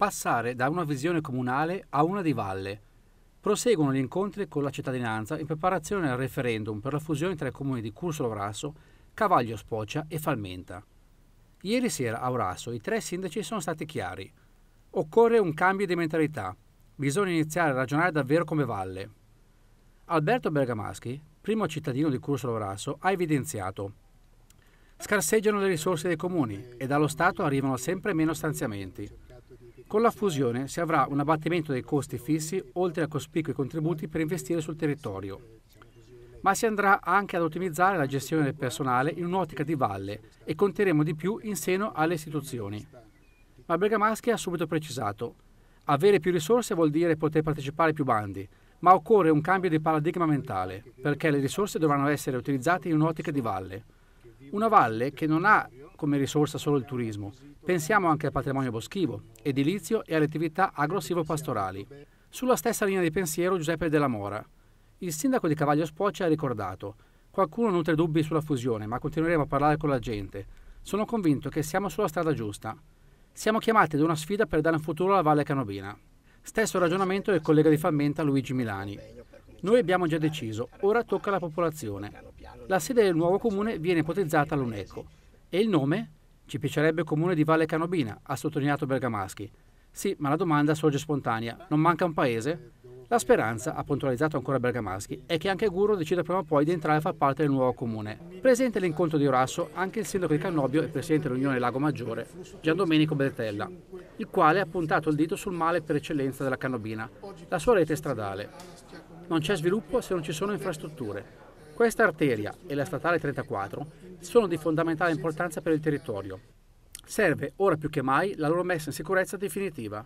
passare da una visione comunale a una di valle. Proseguono gli incontri con la cittadinanza in preparazione al referendum per la fusione tra i comuni di Cursolo Grasso, Cavaglio Spocia e Falmenta. Ieri sera a Orasso i tre sindaci sono stati chiari. Occorre un cambio di mentalità. Bisogna iniziare a ragionare davvero come valle. Alberto Bergamaschi, primo cittadino di Cursolo Grasso, ha evidenziato Scarseggiano le risorse dei comuni e dallo Stato arrivano sempre meno stanziamenti. Con la fusione si avrà un abbattimento dei costi fissi oltre a cospicui contributi per investire sul territorio. Ma si andrà anche ad ottimizzare la gestione del personale in un'ottica di valle e conteremo di più in seno alle istituzioni. Ma Bergamaschi ha subito precisato, avere più risorse vuol dire poter partecipare a più bandi, ma occorre un cambio di paradigma mentale, perché le risorse dovranno essere utilizzate in un'ottica di valle. Una valle che non ha come risorsa solo il turismo. Pensiamo anche al patrimonio boschivo, edilizio e alle attività agro pastorali Sulla stessa linea di pensiero Giuseppe Della Mora. Il sindaco di Cavaglio Spoce ha ricordato Qualcuno nutre dubbi sulla fusione, ma continueremo a parlare con la gente. Sono convinto che siamo sulla strada giusta. Siamo chiamati ad una sfida per dare un futuro alla Valle Canobina. Stesso ragionamento del collega di Fammenta Luigi Milani. Noi abbiamo già deciso, ora tocca alla popolazione. La sede del nuovo comune viene ipotizzata all'UNECO. E il nome? Ci piacerebbe comune di Valle Canobina, ha sottolineato Bergamaschi. Sì, ma la domanda sorge spontanea. Non manca un paese? La speranza, ha puntualizzato ancora Bergamaschi, è che anche Guro decida prima o poi di entrare a far parte del nuovo comune. Presente all'incontro di Orasso anche il sindaco di Cannobio e presidente dell'Unione Lago Maggiore, Giandomenico Bertella, il quale ha puntato il dito sul male per eccellenza della Cannobina, la sua rete stradale. Non c'è sviluppo se non ci sono infrastrutture. Questa arteria e la statale 34 sono di fondamentale importanza per il territorio. Serve ora più che mai la loro messa in sicurezza definitiva.